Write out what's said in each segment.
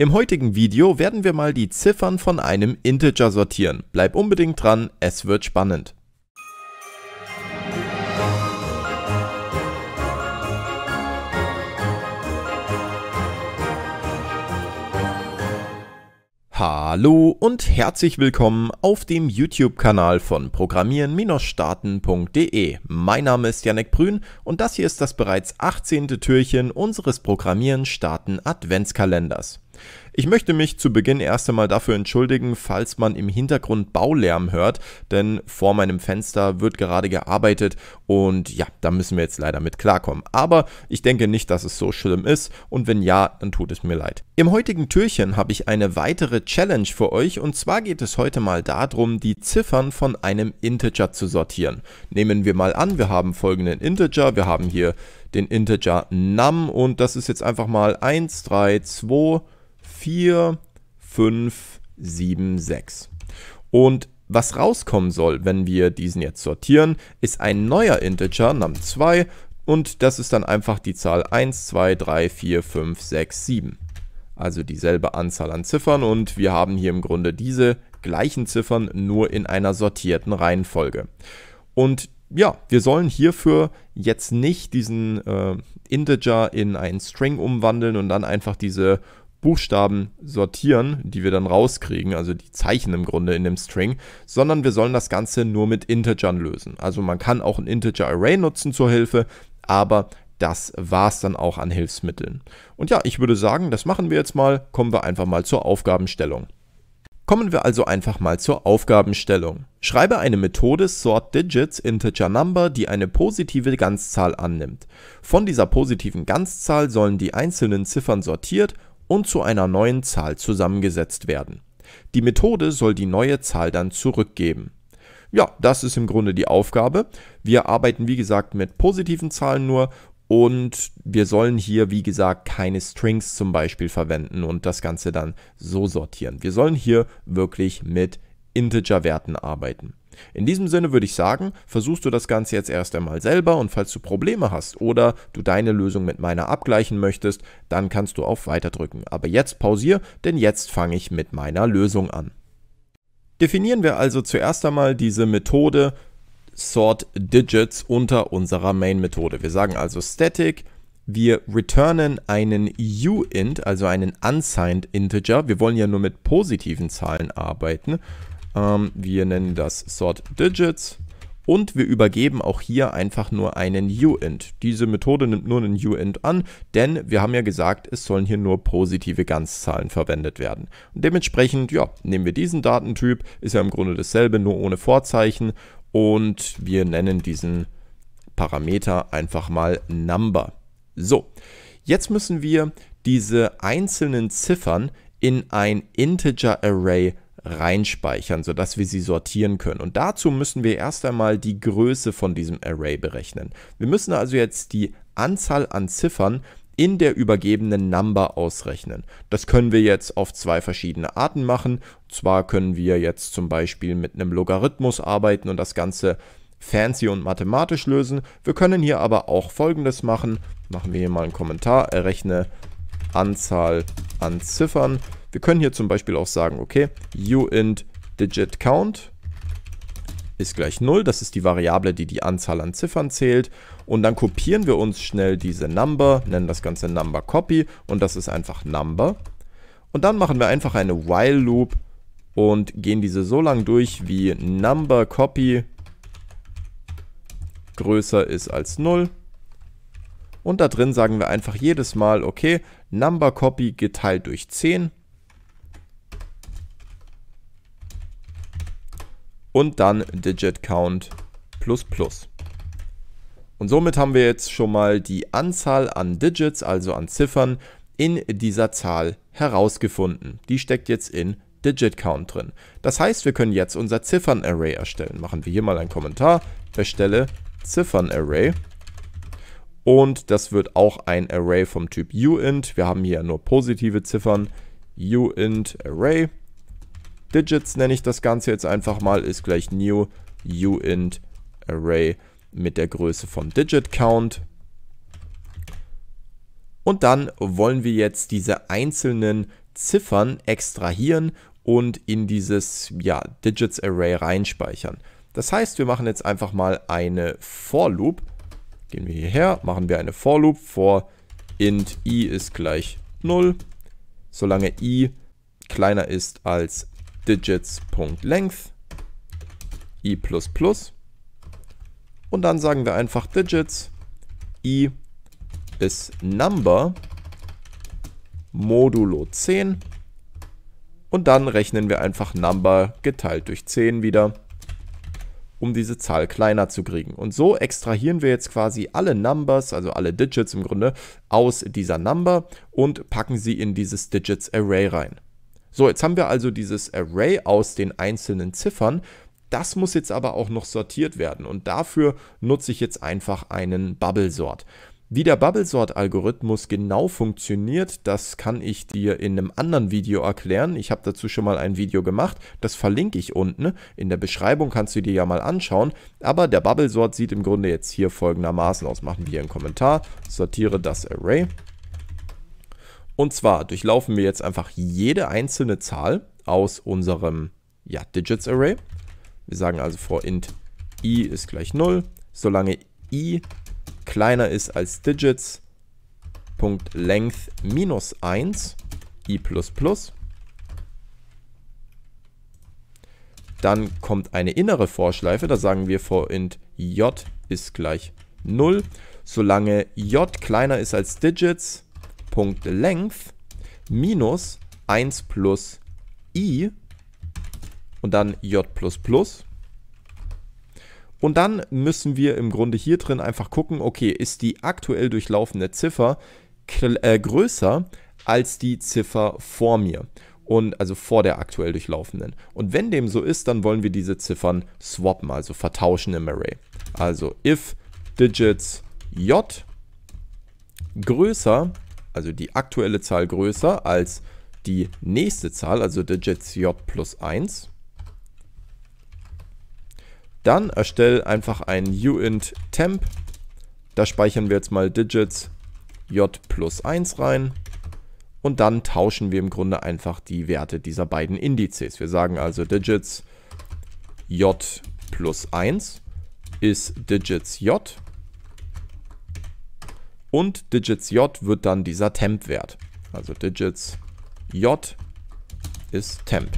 Im heutigen Video werden wir mal die Ziffern von einem Integer sortieren. Bleib unbedingt dran, es wird spannend. Hallo und herzlich willkommen auf dem YouTube-Kanal von Programmieren-Starten.de. Mein Name ist Janek Brün und das hier ist das bereits 18. Türchen unseres Programmieren-Starten-Adventskalenders. Ich möchte mich zu Beginn erst einmal dafür entschuldigen, falls man im Hintergrund Baulärm hört, denn vor meinem Fenster wird gerade gearbeitet und ja, da müssen wir jetzt leider mit klarkommen. Aber ich denke nicht, dass es so schlimm ist und wenn ja, dann tut es mir leid. Im heutigen Türchen habe ich eine weitere Challenge für euch und zwar geht es heute mal darum, die Ziffern von einem Integer zu sortieren. Nehmen wir mal an, wir haben folgenden Integer, wir haben hier den Integer num und das ist jetzt einfach mal 1, 3, 2, 4, 5, 7, 6. Und was rauskommen soll, wenn wir diesen jetzt sortieren, ist ein neuer Integer namens 2 und das ist dann einfach die Zahl 1, 2, 3, 4, 5, 6, 7. Also dieselbe Anzahl an Ziffern und wir haben hier im Grunde diese gleichen Ziffern nur in einer sortierten Reihenfolge. Und ja, wir sollen hierfür jetzt nicht diesen äh, Integer in einen String umwandeln und dann einfach diese Buchstaben sortieren, die wir dann rauskriegen, also die Zeichen im Grunde in dem String, sondern wir sollen das Ganze nur mit Integern lösen. Also man kann auch ein Integer Array nutzen zur Hilfe, aber das war's dann auch an Hilfsmitteln. Und ja, ich würde sagen, das machen wir jetzt mal, kommen wir einfach mal zur Aufgabenstellung. Kommen wir also einfach mal zur Aufgabenstellung. Schreibe eine Methode sortDigits integer number, die eine positive Ganzzahl annimmt. Von dieser positiven Ganzzahl sollen die einzelnen Ziffern sortiert und zu einer neuen Zahl zusammengesetzt werden. Die Methode soll die neue Zahl dann zurückgeben. Ja, das ist im Grunde die Aufgabe. Wir arbeiten wie gesagt mit positiven Zahlen nur und wir sollen hier wie gesagt keine Strings zum Beispiel verwenden und das Ganze dann so sortieren. Wir sollen hier wirklich mit Integerwerten arbeiten. In diesem Sinne würde ich sagen, versuchst du das Ganze jetzt erst einmal selber und falls du Probleme hast oder du deine Lösung mit meiner abgleichen möchtest, dann kannst du auf Weiter drücken. Aber jetzt pausier, denn jetzt fange ich mit meiner Lösung an. Definieren wir also zuerst einmal diese Methode sort digits unter unserer Main-Methode. Wir sagen also static, wir returnen einen uint, also einen unsigned Integer. Wir wollen ja nur mit positiven Zahlen arbeiten ähm, wir nennen das Sort Digits und wir übergeben auch hier einfach nur einen uint. Diese Methode nimmt nur einen uint an, denn wir haben ja gesagt, es sollen hier nur positive Ganzzahlen verwendet werden. Und dementsprechend, ja, nehmen wir diesen Datentyp, ist ja im Grunde dasselbe, nur ohne Vorzeichen und wir nennen diesen Parameter einfach mal number. So, jetzt müssen wir diese einzelnen Ziffern in ein Integer Array reinspeichern, sodass wir sie sortieren können. Und dazu müssen wir erst einmal die Größe von diesem Array berechnen. Wir müssen also jetzt die Anzahl an Ziffern in der übergebenen Number ausrechnen. Das können wir jetzt auf zwei verschiedene Arten machen. Und zwar können wir jetzt zum Beispiel mit einem Logarithmus arbeiten und das Ganze fancy und mathematisch lösen. Wir können hier aber auch folgendes machen. Machen wir hier mal einen Kommentar, errechne Anzahl an Ziffern wir können hier zum Beispiel auch sagen, okay, uint digit count ist gleich 0. Das ist die Variable, die die Anzahl an Ziffern zählt. Und dann kopieren wir uns schnell diese Number, nennen das Ganze Number Copy und das ist einfach Number. Und dann machen wir einfach eine While Loop und gehen diese so lang durch, wie Number Copy größer ist als 0. Und da drin sagen wir einfach jedes Mal, okay, Number Copy geteilt durch 10 und dann Digit Count plus plus. Und somit haben wir jetzt schon mal die Anzahl an Digits, also an Ziffern, in dieser Zahl herausgefunden. Die steckt jetzt in Digit Count drin. Das heißt, wir können jetzt unser Ziffern-Array erstellen. Machen wir hier mal einen Kommentar, erstelle Ziffern-Array. Und das wird auch ein Array vom Typ uint. Wir haben hier nur positive Ziffern, uint Array. Digits nenne ich das Ganze jetzt einfach mal, ist gleich new uint array mit der Größe vom Digit Count. Und dann wollen wir jetzt diese einzelnen Ziffern extrahieren und in dieses ja, Digits Array reinspeichern. Das heißt, wir machen jetzt einfach mal eine For Loop. Gehen wir hierher, machen wir eine For Loop for int i ist gleich 0. Solange i kleiner ist als digits.length i++ und dann sagen wir einfach digits i ist number modulo 10 und dann rechnen wir einfach number geteilt durch 10 wieder, um diese Zahl kleiner zu kriegen. Und so extrahieren wir jetzt quasi alle Numbers, also alle Digits im Grunde, aus dieser Number und packen sie in dieses Digits Array rein. So, jetzt haben wir also dieses Array aus den einzelnen Ziffern. Das muss jetzt aber auch noch sortiert werden und dafür nutze ich jetzt einfach einen Bubble Sort. Wie der Bubble Sort Algorithmus genau funktioniert, das kann ich dir in einem anderen Video erklären. Ich habe dazu schon mal ein Video gemacht, das verlinke ich unten. In der Beschreibung kannst du dir ja mal anschauen. Aber der Bubble Sort sieht im Grunde jetzt hier folgendermaßen aus. Machen wir hier einen Kommentar, sortiere das Array und zwar durchlaufen wir jetzt einfach jede einzelne Zahl aus unserem ja, Digits Array. Wir sagen also vor int i ist gleich 0, solange i kleiner ist als Digits, length minus 1, i++, dann kommt eine innere Vorschleife, da sagen wir vor int j ist gleich 0, solange j kleiner ist als Digits, Length minus 1 plus i und dann j++. plus plus. Und dann müssen wir im Grunde hier drin einfach gucken, okay, ist die aktuell durchlaufende Ziffer äh, größer als die Ziffer vor mir und also vor der aktuell durchlaufenden. Und wenn dem so ist, dann wollen wir diese Ziffern swappen, also vertauschen im Array. Also if digits j größer also die aktuelle Zahl größer als die nächste Zahl, also Digits j plus 1, dann erstelle einfach ein uint temp. Da speichern wir jetzt mal Digits j plus 1 rein. Und dann tauschen wir im Grunde einfach die Werte dieser beiden Indizes. Wir sagen also Digits j plus 1 ist Digits j und Digits J wird dann dieser Temp-Wert. Also Digits J ist Temp.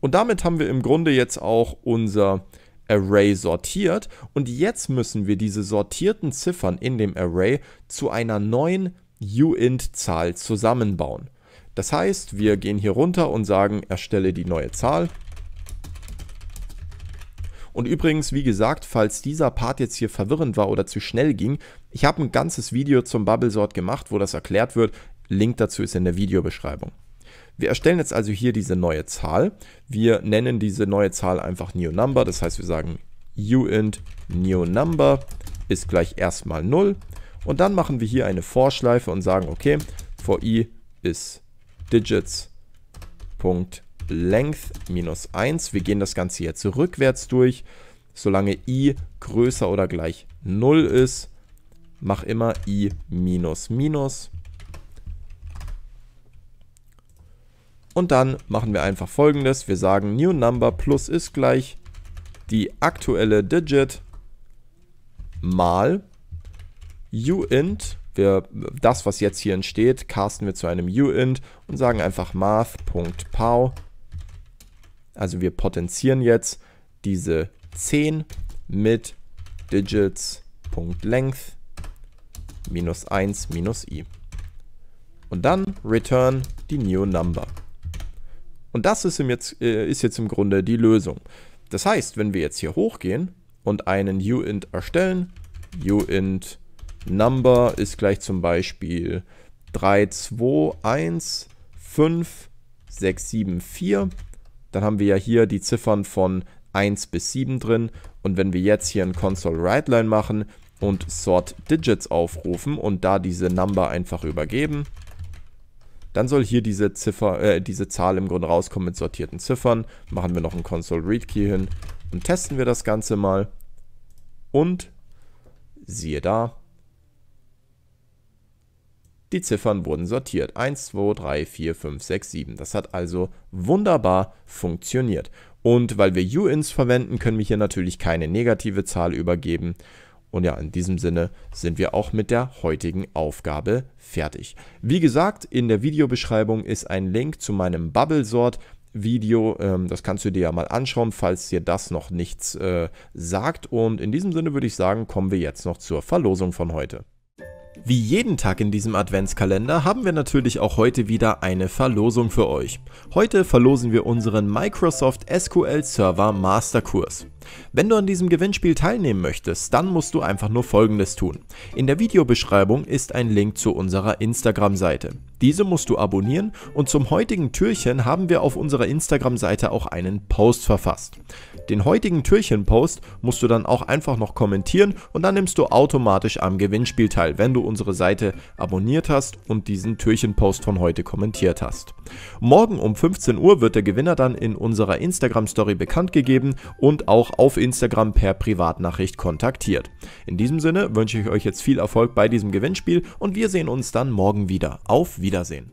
Und damit haben wir im Grunde jetzt auch unser Array sortiert. Und jetzt müssen wir diese sortierten Ziffern in dem Array zu einer neuen uint-Zahl zusammenbauen. Das heißt, wir gehen hier runter und sagen, erstelle die neue Zahl und übrigens, wie gesagt, falls dieser Part jetzt hier verwirrend war oder zu schnell ging, ich habe ein ganzes Video zum Bubble Sort gemacht, wo das erklärt wird. Link dazu ist in der Videobeschreibung. Wir erstellen jetzt also hier diese neue Zahl. Wir nennen diese neue Zahl einfach NeoNumber. Das heißt, wir sagen uint NeoNumber ist gleich erstmal 0. Und dann machen wir hier eine Vorschleife und sagen, okay, for i ist digits. Length minus 1. Wir gehen das Ganze jetzt rückwärts durch. Solange i größer oder gleich 0 ist, mach immer i minus minus. Und dann machen wir einfach folgendes. Wir sagen new number plus ist gleich die aktuelle Digit mal uint. Wir, das, was jetzt hier entsteht, casten wir zu einem uint und sagen einfach math.pow also wir potenzieren jetzt diese 10 mit digits.length minus 1 minus i. Und dann return die new number. Und das ist, jetzt, äh, ist jetzt im Grunde die Lösung. Das heißt, wenn wir jetzt hier hochgehen und einen uint erstellen, uint number ist gleich zum Beispiel 3, 2, 1, 5, 6, 7, 4 dann haben wir ja hier die Ziffern von 1 bis 7 drin. Und wenn wir jetzt hier ein Console Writeline machen und Sort Digits aufrufen und da diese Number einfach übergeben, dann soll hier diese Ziffer, äh, diese Zahl im Grunde rauskommen mit sortierten Ziffern. Machen wir noch einen Console Read Key hin und testen wir das Ganze mal. Und siehe da, die Ziffern wurden sortiert. 1, 2, 3, 4, 5, 6, 7. Das hat also wunderbar funktioniert. Und weil wir uins verwenden, können wir hier natürlich keine negative Zahl übergeben. Und ja, in diesem Sinne sind wir auch mit der heutigen Aufgabe fertig. Wie gesagt, in der Videobeschreibung ist ein Link zu meinem Bubble Sort. Video, ähm, das kannst du dir ja mal anschauen, falls dir das noch nichts äh, sagt. Und in diesem Sinne würde ich sagen, kommen wir jetzt noch zur Verlosung von heute. Wie jeden Tag in diesem Adventskalender haben wir natürlich auch heute wieder eine Verlosung für euch. Heute verlosen wir unseren Microsoft SQL Server Masterkurs. Wenn du an diesem Gewinnspiel teilnehmen möchtest, dann musst du einfach nur folgendes tun. In der Videobeschreibung ist ein Link zu unserer Instagram-Seite. Diese musst du abonnieren und zum heutigen Türchen haben wir auf unserer Instagram-Seite auch einen Post verfasst. Den heutigen Türchen-Post musst du dann auch einfach noch kommentieren und dann nimmst du automatisch am Gewinnspiel teil, wenn du unsere Seite abonniert hast und diesen Türchen-Post von heute kommentiert hast. Morgen um 15 Uhr wird der Gewinner dann in unserer Instagram-Story bekannt gegeben und auch auf Instagram per Privatnachricht kontaktiert. In diesem Sinne wünsche ich euch jetzt viel Erfolg bei diesem Gewinnspiel und wir sehen uns dann morgen wieder. Auf Wiedersehen! Wiedersehen